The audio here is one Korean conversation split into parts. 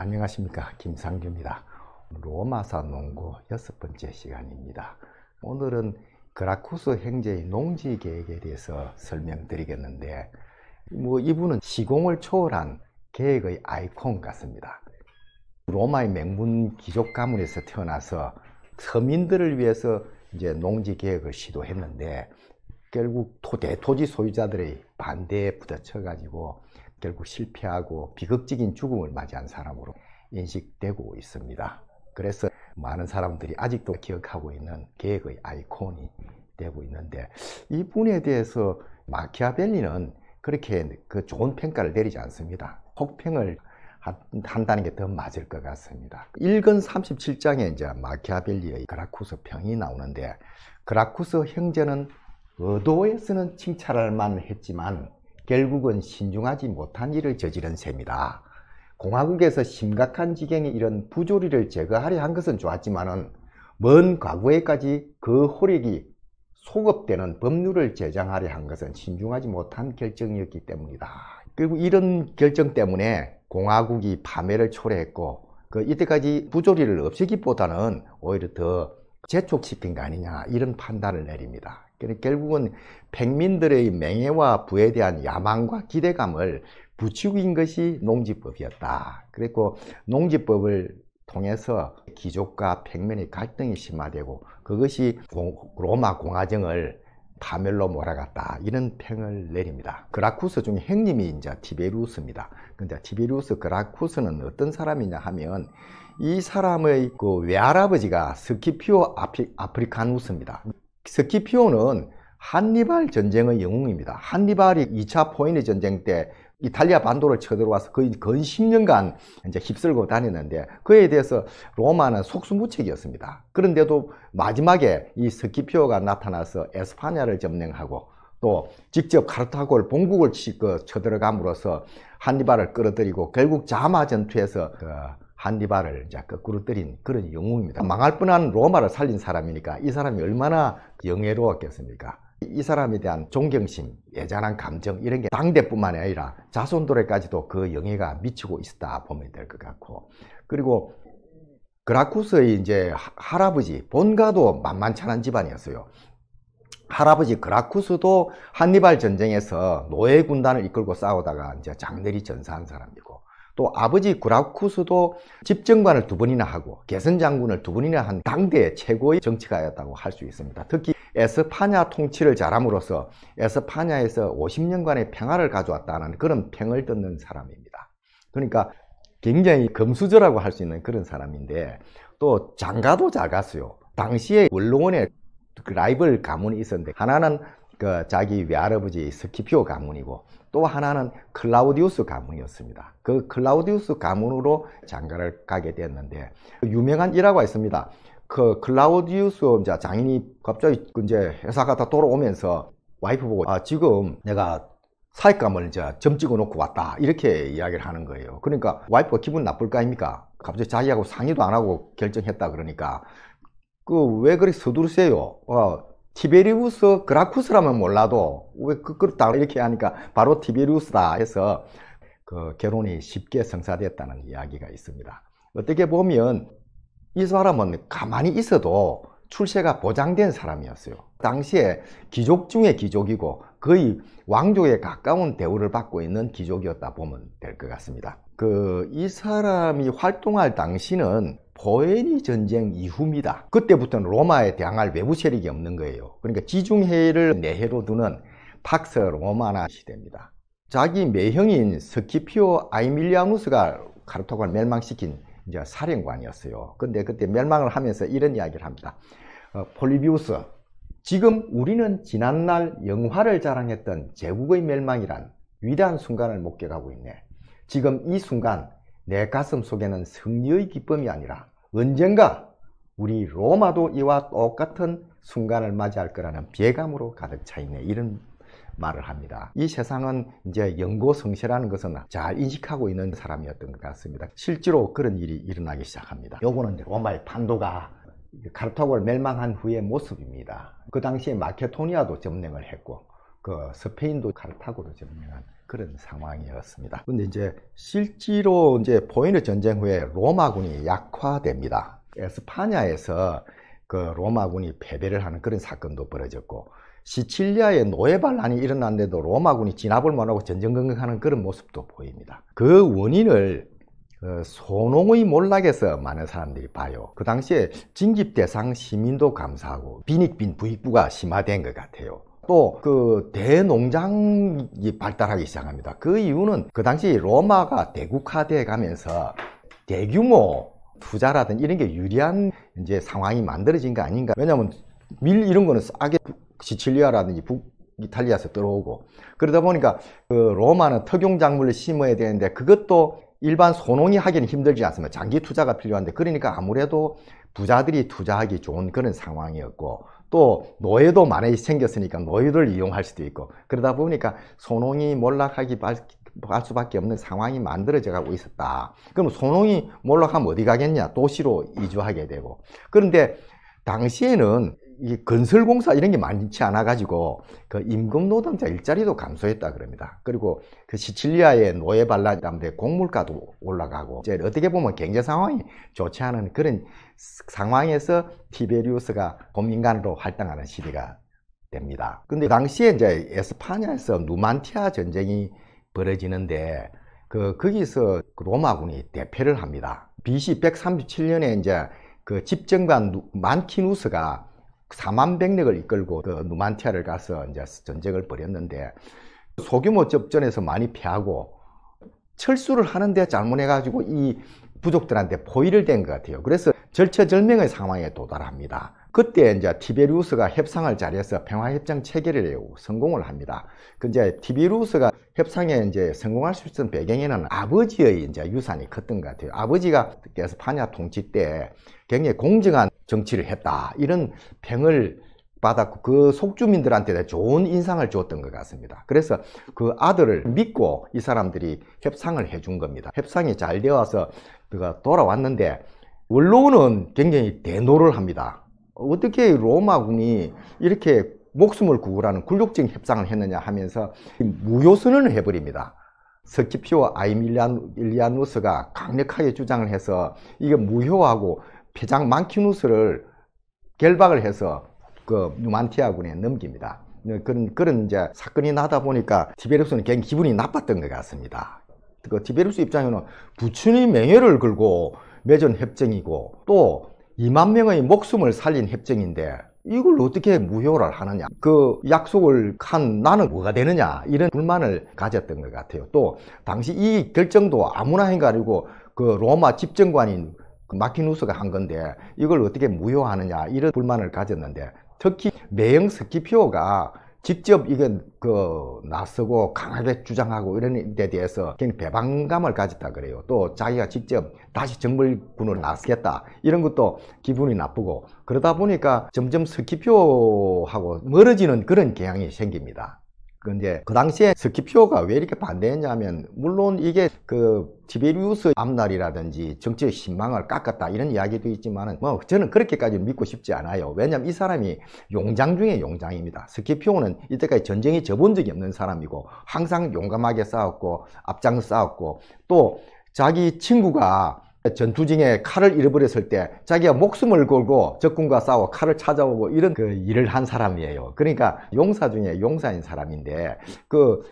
안녕하십니까 김상규입니다 로마사 농구 여섯 번째 시간입니다 오늘은 그라쿠스 행제의 농지 계획에 대해서 설명드리겠는데 뭐 이분은 시공을 초월한 계획의 아이콘 같습니다 로마의 맹문 귀족 가문에서 태어나서 서민들을 위해서 이제 농지 계획을 시도했는데 결국 토대 토지 소유자들의 반대에 부딪혀 가지고 결국 실패하고 비극적인 죽음을 맞이한 사람으로 인식되고 있습니다. 그래서 많은 사람들이 아직도 기억하고 있는 계획의 아이콘이 되고 있는데 이분에 대해서 마키아벨리는 그렇게 그 좋은 평가를 내리지 않습니다. 혹평을 한다는 게 더 맞을 것 같습니다. 1권 37장에 이제 마키아벨리의 그라쿠스 평이 나오는데 그라쿠스 형제는 의도에서는 칭찬할 만 했지만 결국은 신중하지 못한 일을 저지른 셈이다. 공화국에서 심각한 지경에 이런 부조리를 제거하려 한 것은 좋았지만은 먼 과거에까지 그 호력이 소급되는 법률을 제정하려 한 것은 신중하지 못한 결정이었기 때문이다. 그리고 이런 결정 때문에 공화국이 파멸을 초래했고 그 이때까지 부조리를 없애기보다는 오히려 더 재촉시킨 거 아니냐 이런 판단을 내립니다. 그러니까 결국은 백민들의 맹해와 부에 대한 야망과 기대감을 부추긴 것이 농지법이었다. 그리고 농지법을 통해서 귀족과 백면의 갈등이 심화되고 그것이 로마 공화정을 파멸로 몰아갔다 이런 평을 내립니다. 그라쿠스 중에 형님이 이제 티베루스입니다. 근데 티베루스 그라쿠스는 어떤 사람이냐 하면 이 사람의 그 외할아버지가 스키피오 아프리카누스입니다. 스키피오는 한니발 전쟁의 영웅입니다. 한니발이 2차 포인의 전쟁 때 이탈리아 반도를 쳐들어와서 거의 근 10년간 이제 휩쓸고 다니는데 그에 대해서 로마는 속수무책이었습니다. 그런데도 마지막에 이 스키피오가 나타나서 에스파냐를 점령하고 또 직접 카르타고를 본국을 치고 그, 쳐들어감으로써 한니발을 끌어들이고 결국 자마 전투에서 그 한니발을 이제 거꾸로 때린 그런 영웅입니다. 망할 뻔한 로마를 살린 사람이니까 이 사람이 얼마나 영예로웠겠습니까? 이 사람에 대한 존경심, 예전한 감정 이런 게 당대뿐만 아니라 자손들에까지도 그 영예가 미치고 있었다 보면 될 것 같고 그리고 그라쿠스의 이제 할아버지 본가도 만만찮은 집안이었어요. 할아버지 그라쿠스도 한니발 전쟁에서 노예 군단을 이끌고 싸우다가 이제 장내리 전사한 사람이고 또 아버지 구라쿠스도 집정관을 두 번이나 하고 개선장군을 두 번이나 한 당대 최고의 정치가였다고 할 수 있습니다. 특히 에스파냐 통치를 잘함으로써 에스파냐에서 50년간의 평화를 가져왔다는 그런 평을 듣는 사람입니다. 그러니까 굉장히 금수저라고 할 수 있는 그런 사람인데 또 장가도 작았어요. 당시에 원로원에 라이벌 가문이 있었는데 하나는 그 자기 외할아버지 스키피오 가문이고 또 하나는 클라우디우스 가문이었습니다. 그 클라우디우스 가문으로 장가를 가게 됐는데 유명한 일화가 있습니다. 그 클라우디우스 이제 장인이 갑자기 이제 회사가 다 돌아오면서 와이프 보고 아 지금 내가 사익감을 이제 점 찍어 놓고 왔다 이렇게 이야기를 하는 거예요. 그러니까 와이프가 기분 나쁠 거 아닙니까? 갑자기 자기하고 상의도 안 하고 결정했다 그러니까 그 왜 그렇게 서두르세요? 어, 티베리우스 그라쿠스라면 몰라도 왜 그렇다 이렇게 하니까 바로 티베리우스다 해서 그 결혼이 쉽게 성사됐다는 이야기가 있습니다. 어떻게 보면 이 사람은 가만히 있어도 출세가 보장된 사람이었어요. 당시에 귀족 중에 귀족이고 거의 왕조에 가까운 대우를 받고 있는 귀족이었다 보면 될 것 같습니다. 그 이 사람이 활동할 당시는 보헤니 전쟁 이후입니다. 그때부터는 로마에 대항할 외부 세력이 없는 거예요. 그러니까 지중해를 내해로 두는 팍스 로마나 시대입니다. 자기 매형인 스키피오 아이밀리아누스가 카르토고를 멸망시킨 이제 사령관이었어요. 근데 그때 멸망을 하면서 이런 이야기를 합니다. 어, 폴리비우스 지금 우리는 지난날 영화를 자랑했던 제국의 멸망이란 위대한 순간을 목격하고 있네. 지금 이 순간 내 가슴 속에는 승리의 기쁨이 아니라 언젠가 우리 로마도 이와 똑같은 순간을 맞이할 거라는 비애감으로 가득 차 있네. 이런 말을 합니다. 이 세상은 이제 영고성실하는 것은 잘 인식하고 있는 사람이었던 것 같습니다. 실제로 그런 일이 일어나기 시작합니다. 요거는 로마의 판도가 카르타고를 멸망한 후의 모습입니다. 그 당시에 마케토니아도 점령을 했고 그 스페인도 카르타고를 점령한 그런 상황이었습니다. 근데 이제 실제로 이제 포인트 전쟁 후에 로마군이 약화됩니다. 에스파냐에서 그 로마군이 패배를 하는 그런 사건도 벌어졌고 시칠리아에 노예 반란이 일어났는데도 로마군이 진압을 못하고 전쟁 건강하는 그런 모습도 보입니다. 그 원인을 어, 소농의 몰락에서 많은 사람들이 봐요. 그 당시에 진급 대상 시민도 감사하고 빈익빈 부익부가 심화된 것 같아요. 또 그 대농장이 발달하기 시작합니다. 그 이유는 그 당시 로마가 대국화돼 가면서 대규모 투자라든 이런 게 유리한 이제 상황이 만들어진 거 아닌가. 왜냐하면 밀 이런 거는 싸게 시칠리아라든지 북 이탈리아에서 들어오고 그러다 보니까 그 로마는 특용 작물을 심어야 되는데 그것도 일반 소농이 하기는 힘들지 않습니다. 장기 투자가 필요한데 그러니까 아무래도 부자들이 투자하기 좋은 그런 상황이었고 또 노예도 많이 생겼으니까 노예를 이용할 수도 있고 그러다 보니까 소농이 몰락하기 할 수밖에 없는 상황이 만들어져 가고 있었다. 그럼 소농이 몰락하면 어디 가겠냐? 도시로 이주하게 되고 그런데 당시에는 이 건설공사 이런 게 많지 않아가지고 그 임금 노동자 일자리도 감소했다 그럽니다. 그리고 그 시칠리아의 노예 반란 다음에 곡물가도 올라가고 이제 어떻게 보면 경제 상황이 좋지 않은 그런 상황에서 티베리우스가 봄인간으로 활동하는 시대가 됩니다. 근데 그 당시에 이제 에스파냐에서 누만티아 전쟁이 벌어지는데 그 거기서 그 로마군이 대패를 합니다. BC 137년에 이제 그 집정관 만키누스가 4만 백력을 이끌고 그 누만티아를 가서 이제 전쟁을 벌였는데 소규모 접전에서 많이 패하고 철수를 하는데 잘못해가지고 이 부족들한테 포위를 된 것 같아요. 그래서 절체절명의 상황에 도달합니다. 그때 이제 티베리우스가 협상을 자리에서 평화협정 체결을 해요. 성공을 합니다. 근데 티베리우스가 협상에 이제 성공할 수 있었던 배경에는 아버지의 이제 유산이 컸던 것 같아요. 아버지가 계속 파냐 통치 때 굉장히 공정한 정치를 했다 이런 평을 받았고 그 속주민들한테 좋은 인상을 주었던 것 같습니다 그래서 그 아들을 믿고 이 사람들이 협상을 해준 겁니다 협상이 잘 되어서 그가 돌아왔는데 원로는 굉장히 대노를 합니다 어떻게 로마군이 이렇게 목숨을 구구라는 굴욕적인 협상을 했느냐 하면서 무효선언을 해버립니다 스키피오 아이밀리아누스가 강력하게 주장을 해서 이게 무효하고 폐장 만키누스를 결박을 해서 그 유만티아군에 넘깁니다. 네, 그런 그런 이제 사건이 나다 보니까 티베르스는 굉장히 기분이 나빴던 것 같습니다. 그티베르스 입장에는 부친의 명예를 걸고 맺은 협정이고 또 2만 명의 목숨을 살린 협정인데 이걸 어떻게 무효를 하느냐 그 약속을 한 나는 뭐가 되느냐 이런 불만을 가졌던 것 같아요 또 당시 이 결정도 아무나 한게 아니고 그 로마 집정관인 마키누스가 그 한 건데 이걸 어떻게 무효하느냐 이런 불만을 가졌는데 특히 매형 스키피오가 직접 이건그 나서고 강하게 주장하고 이런 데 대해서 굉장히 배반감을 가졌다 그래요. 또 자기가 직접 다시 정벌군으로 나서겠다 이런 것도 기분이 나쁘고 그러다 보니까 점점 스키표하고 멀어지는 그런 경향이 생깁니다. 그 이제 그 당시에 스키피오가 왜 이렇게 반대했냐면 물론 이게 그 티베리우스 앞날이라든지 정치의 신망을 깎았다 이런 이야기도 있지만은 뭐 저는 그렇게까지 믿고 싶지 않아요. 왜냐면이 사람이 용장 중에 용장입니다. 스키피오는 이때까지 전쟁이 접은 적이 없는 사람이고 항상 용감하게 싸웠고 앞장 싸웠고 또 자기 친구가 전투중에 칼을 잃어버렸을 때 자기가 목숨을 걸고 적군과 싸워 칼을 찾아오고 이런 그 일을 한 사람이에요. 그러니까 용사 중에 용사인 사람인데 그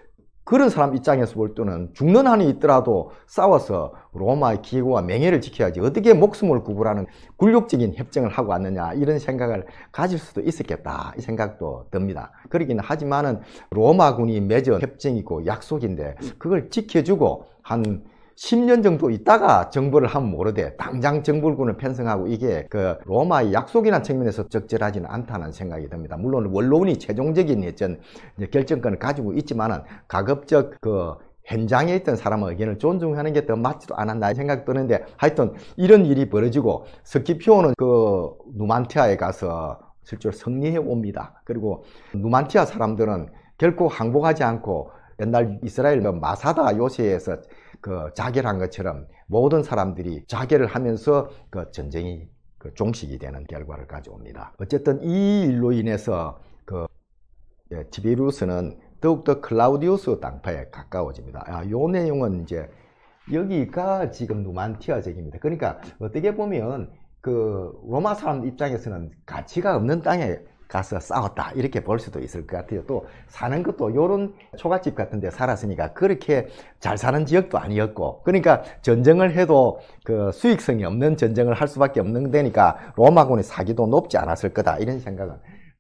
그런 사람 입장에서 볼 때는 죽는 한이 있더라도 싸워서 로마의 기회와 명예를 지켜야지 어떻게 목숨을 구부라는 굴욕적인 협정을 하고 왔느냐 이런 생각을 가질 수도 있었겠다 이 생각도 듭니다 그러긴 하지만은 로마군이 맺은 협정이고 약속인데 그걸 지켜주고 한 10년 정도 있다가 정벌을 하면 모르되 당장 정벌군을 편성하고 이게 그 로마의 약속이라 측면에서 적절하지는 않다는 생각이 듭니다. 물론 원론이 최종적인 예전 결정권을 가지고 있지만은 가급적 그 현장에 있던 사람의 의견을 존중하는 게 더 맞지도 않았나 생각 드는데 하여튼 이런 일이 벌어지고 스키피오는 그 누만티아에 가서 실제로 승리해 옵니다. 그리고 누만티아 사람들은 결코 항복하지 않고 옛날 이스라엘 그 마사다 요새에서 그 자결한 것처럼 모든 사람들이 자결을 하면서 그 전쟁이 그 종식이 되는 결과를 가져옵니다. 어쨌든 이 일로 인해서 그 예, 티베리우스는 더욱더 클라우디우스 당파에 가까워집니다. 아, 요 내용은 이제 여기가 지금 누만티아적입니다. 그러니까 어떻게 보면 그 로마 사람 입장에서는 가치가 없는 땅에 가서 싸웠다 이렇게 볼 수도 있을 것 같아요 또 사는 것도 요런 초가집 같은 데 살았으니까 그렇게 잘 사는 지역도 아니었고 그러니까 전쟁을 해도 그 수익성이 없는 전쟁을 할 수밖에 없는 데니까 로마군의 사기도 높지 않았을 거다 이런 생각을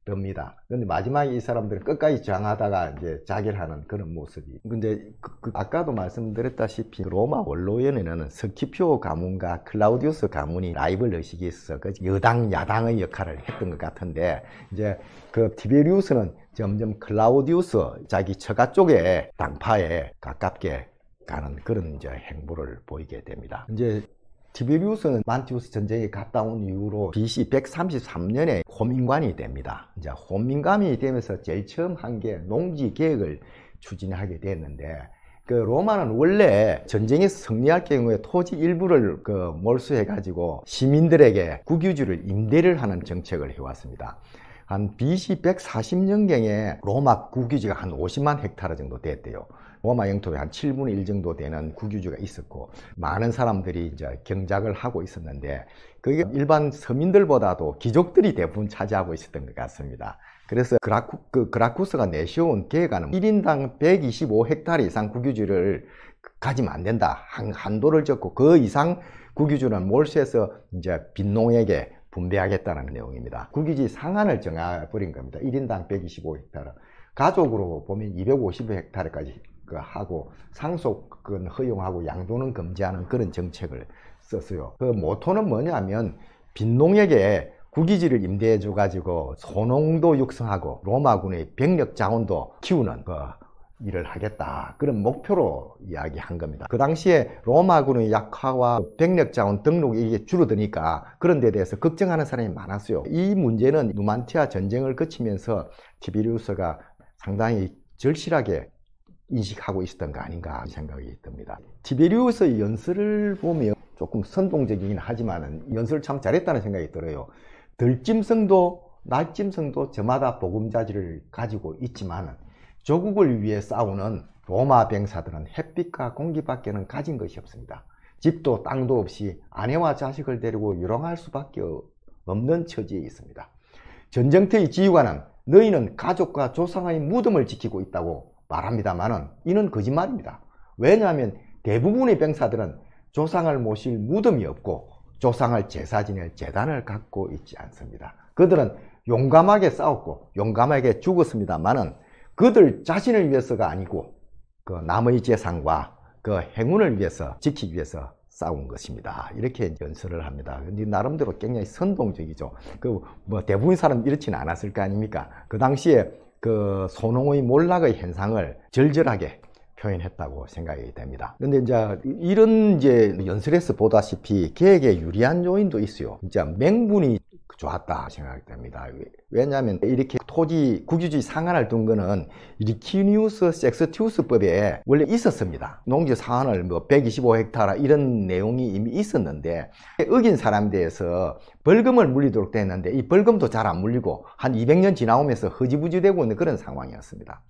듭니다. 그런데 마지막에 이 사람들은 끝까지 저항하다가 이제 자결하는 그런 모습이. 근데 그, 그 아까도 말씀드렸다시피 로마 원로연에는 스키표 가문과 클라우디우스 가문이 라이벌 의식이 있어서 그 여당 야당의 역할을 했던 것 같은데 이제 그 티베리우스는 점점 클라우디우스 자기 처가 쪽에 당파에 가깝게 가는 그런 이제 행보를 보이게 됩니다. 이제 티베리우스는 만티우스 전쟁이 갔다 온 이후로 BC 133년에 호민관이 됩니다. 이제 호민관이 되면서 제일 처음 한 게 농지 계획을 추진하게 됐는데 그 로마는 원래 전쟁에 승리할 경우에 토지 일부를 그 몰수해 가지고 시민들에게 국유지를 임대를 하는 정책을 해왔습니다. 한 BC 140년경에 로마 국유지가 한 50만 헥타르 정도 됐대요. 로마 영토의 한 7분의 1 정도 되는 국유지가 있었고 많은 사람들이 이제 경작을 하고 있었는데 그게 일반 서민들보다도 귀족들이 대부분 차지하고 있었던 것 같습니다. 그래서 그라쿠, 그 그라쿠스가 내세운 계획안은 1인당 125헥타르 이상 국유지를 가지면 안 된다. 한, 한도를 적고 그 이상 국유지는 몰수해서 이제 빈농에게 분배하겠다는 내용입니다. 국유지 상한을 정해버린 겁니다. 1인당 125헥타르. 가족으로 보면 250헥타르까지 그 하고 상속은 허용하고 양도는 금지하는 그런 정책을 썼어요. 그 모토는 뭐냐면 빈농에게 국유지를 임대해줘가지고 소농도 육성하고 로마군의 병력 자원도 키우는 그 일을 하겠다 그런 목표로 이야기한 겁니다 그 당시에 로마군의 약화와 병력자원 등록이 이게 줄어드니까 그런 데 대해서 걱정하는 사람이 많았어요 이 문제는 누만티아 전쟁을 거치면서 티비리우스가 상당히 절실하게 인식하고 있었던 거 아닌가 생각이 듭니다 티베리우스의 연설을 보면 조금 선동적이긴 하지만 연설 참 잘했다는 생각이 들어요 들짐승도 날짐승도 저마다 보금자질을 가지고 있지만 조국을 위해 싸우는 로마 병사들은 햇빛과 공기밖에는 가진 것이 없습니다. 집도 땅도 없이 아내와 자식을 데리고 유랑할 수밖에 없는 처지에 있습니다. 전쟁터의 지휘관은 너희는 가족과 조상의 무덤을 지키고 있다고 말합니다만은 이는 거짓말입니다. 왜냐하면 대부분의 병사들은 조상을 모실 무덤이 없고 조상을 제사 지낼 재단을 갖고 있지 않습니다. 그들은 용감하게 싸웠고 용감하게 죽었습니다만은 그들 자신을 위해서가 아니고 그 남의 재산과 그 행운을 위해서 지키기 위해서 싸운 것입니다. 이렇게 연설을 합니다. 근데 나름대로 굉장히 선동적이죠. 그 뭐 대부분 사람 이렇지는 않았을 거 아닙니까? 그 당시에 그 소농의 몰락의 현상을 절절하게 표현했다고 생각이 됩니다. 근데 이제 이런 이제 연설에서 보다시피 계획에 유리한 요인도 있어요. 이제 맹분이 좋았다 생각이 됩니다. 왜냐하면 이렇게 토지 국유지 상한을 둔 거는 리키니우스 섹스티우스법에 원래 있었습니다. 농지 상한을 뭐 125헥타라 이런 내용이 이미 있었는데 어긴 사람에 대해서 벌금을 물리도록 됐는데 이 벌금도 잘 안 물리고 한 200년 지나오면서 허지부지 되고 있는 그런 상황이었습니다.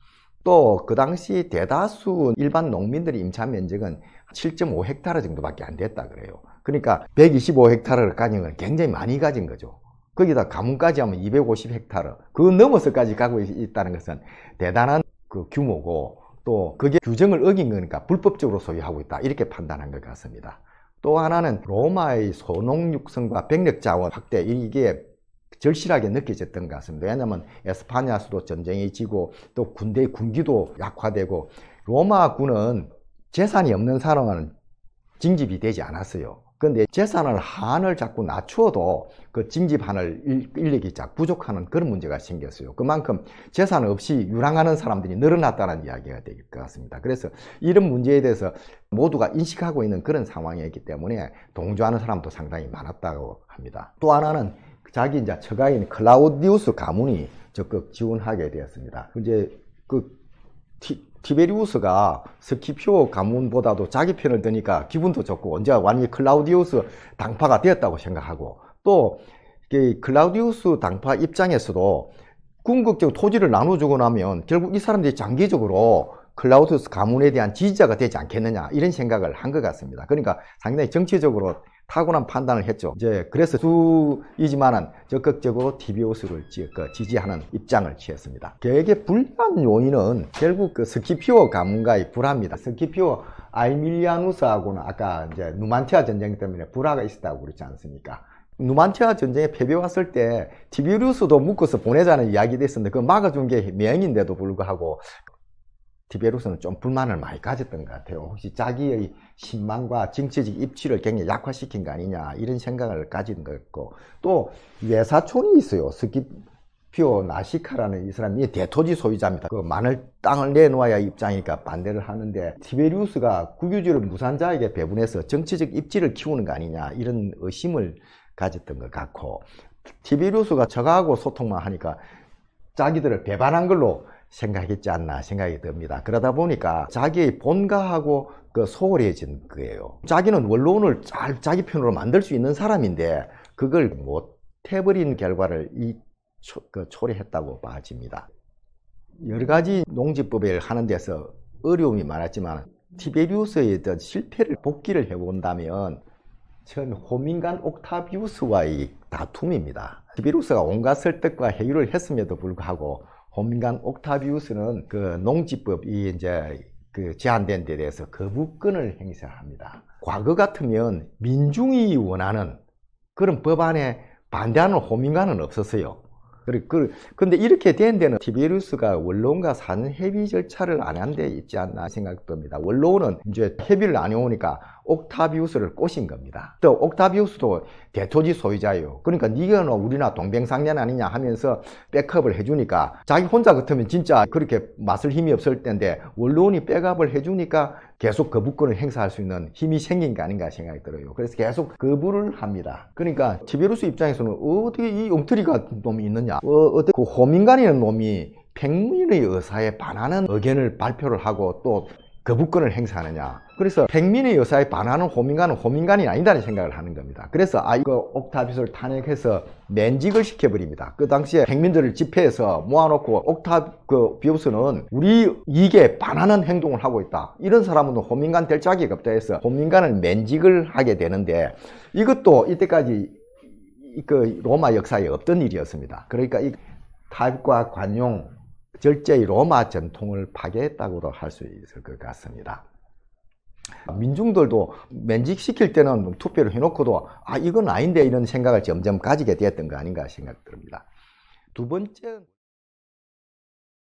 또그 당시 대다수 일반 농민들의 임차 면적은 7.5헥타르 정도밖에 안 됐다 그래요. 그러니까 125헥타르를 가진 건 굉장히 많이 가진 거죠. 거기다 가뭄까지 하면 250헥타르 그 넘어서까지 가고 있다는 것은 대단한 그 규모고 또 그게 규정을 어긴 거니까 불법적으로 소유하고 있다 이렇게 판단한 것 같습니다. 또 하나는 로마의 소농육성과 백력자원 확대 이게 절실하게 느껴졌던 것 같습니다. 왜냐하면 에스파냐스도 전쟁이 지고 또 군대의 군기도 약화되고 로마군은 재산이 없는 사람은 징집이 되지 않았어요. 그런데 재산을 한을 자꾸 낮추어도 그 징집한을 인력이 자 부족하는 그런 문제가 생겼어요. 그만큼 재산 없이 유랑하는 사람들이 늘어났다는 이야기가 될 것 같습니다. 그래서 이런 문제에 대해서 모두가 인식하고 있는 그런 상황이었기 때문에 동조하는 사람도 상당히 많았다고 합니다. 또 하나는 자기 이제 처가인 클라우디우스 가문이 적극 지원하게 되었습니다. 이제 그 티, 티베리우스가 스키피 가문보다도 자기 편을 드니까 기분도 좋고 언제 완전히 클라우디우스 당파가 되었다고 생각하고 또 클라우디우스 당파 입장에서도 궁극적 토지를 나눠주고 나면 결국 이 사람들이 장기적으로 클라우디우스 가문에 대한 지지자가 되지 않겠느냐 이런 생각을 한 것 같습니다. 그러니까 상당히 정치적으로 타고난 판단을 했죠. 이제 그래서 수이지만은 적극적으로 TBO스를 그 지지하는 입장을 취했습니다. 계획의 불리한 요인은 결국 그 스키피오 가문과의 불합니다 스키피오 아이밀리아누스하고는 아까 이제 누만티아 전쟁 때문에 불화가 있었다고 그랬지 않습니까? 누만티아 전쟁에 패배왔을 때 티비루스도 묶어서 보내자는 이야기도 있었는데 그 막아준 게 명인데도 불구하고 티베루스는 좀 불만을 많이 가졌던 것 같아요. 혹시 자기의 신망과 정치적 입지를 굉장히 약화시킨 거 아니냐 이런 생각을 가진 것 같고 또 외사촌이 있어요. 스키피오 나시카라는 이 사람이 대토지 소유자입니다. 그 마늘 땅을 내놓아야 입장이니까 반대를 하는데 티베리우스가 국유지를 무산자에게 배분해서 정치적 입지를 키우는 거 아니냐 이런 의심을 가졌던 것 같고 티베리우스가 저하고 소통만 하니까 자기들을 배반한 걸로 생각했지 않나 생각이 듭니다. 그러다 보니까 자기의 본가하고 그 소홀해진 거예요. 자기는 원론을 잘 자기 편으로 만들 수 있는 사람인데 그걸 못 해버린 결과를 이 초, 그 초래했다고 봐집니다. 여러 가지 농지법을 하는 데서 어려움이 많았지만 티베리우스의 어떤 실패를 복기를 해본다면 처음 호민간 옥타비우스와의 다툼입니다. 티베리우스가 온갖 설득과 해유를 했음에도 불구하고 민강 옥타비우스는 그 농지법이 이제 그 제한된 데 대해서 거부권을 행사합니다. 과거 같으면 민중이 원하는 그런 법안에 반대하는 호민관은 없었어요. 그런데 그, 이렇게 된 데는 티베리우스가 원로원과 산 협의 절차를 안 한 데 있지 않나 생각됩니다. 원로원은 이제 협의를 안 해오니까 옥타비우스를 꼬신 겁니다. 또 옥타비우스도 대토지 소유자예요. 그러니까 니가 너 우리나 동병상련 아니냐 하면서 백업을 해주니까 자기 혼자 같으면 진짜 그렇게 맞을 힘이 없을 텐데 원로원이 백업을 해주니까 계속 거부권을 그 행사할 수 있는 힘이 생긴 게 아닌가 생각이 들어요. 그래서 계속 거부를 합니다. 그러니까 지베루스 입장에서는 어떻게 이 엉터리가 놈이 있느냐 어, 어떻게 그 호민간이라는 놈이 백문의 의사에 반하는 의견을 발표를 하고 또 거부권을 그 행사하느냐 그래서 백민의 여사에 반하는 호민관은 호민관이 아니다는 생각을 하는 겁니다. 그래서 아 이거 옥타비스를 탄핵해서 면직을 시켜버립니다. 그 당시에 백민들을 집회해서 모아놓고 옥탑 그비우스는 우리 이게 반하는 행동을 하고 있다. 이런 사람은 호민관 될자격 없다 해서 호민관을 면직을 하게 되는데 이것도 이때까지 그 로마 역사에 없던 일이었습니다. 그러니까 이 타협과 관용 절제의 로마 전통을 파괴했다고 도할 수 있을 것 같습니다. 민중들도 면직시킬 때는 투표를 해놓고도 아 이건 아닌데 이런 생각을 점점 가지게 되었던 거 아닌가 생각 듭니다. 두 번째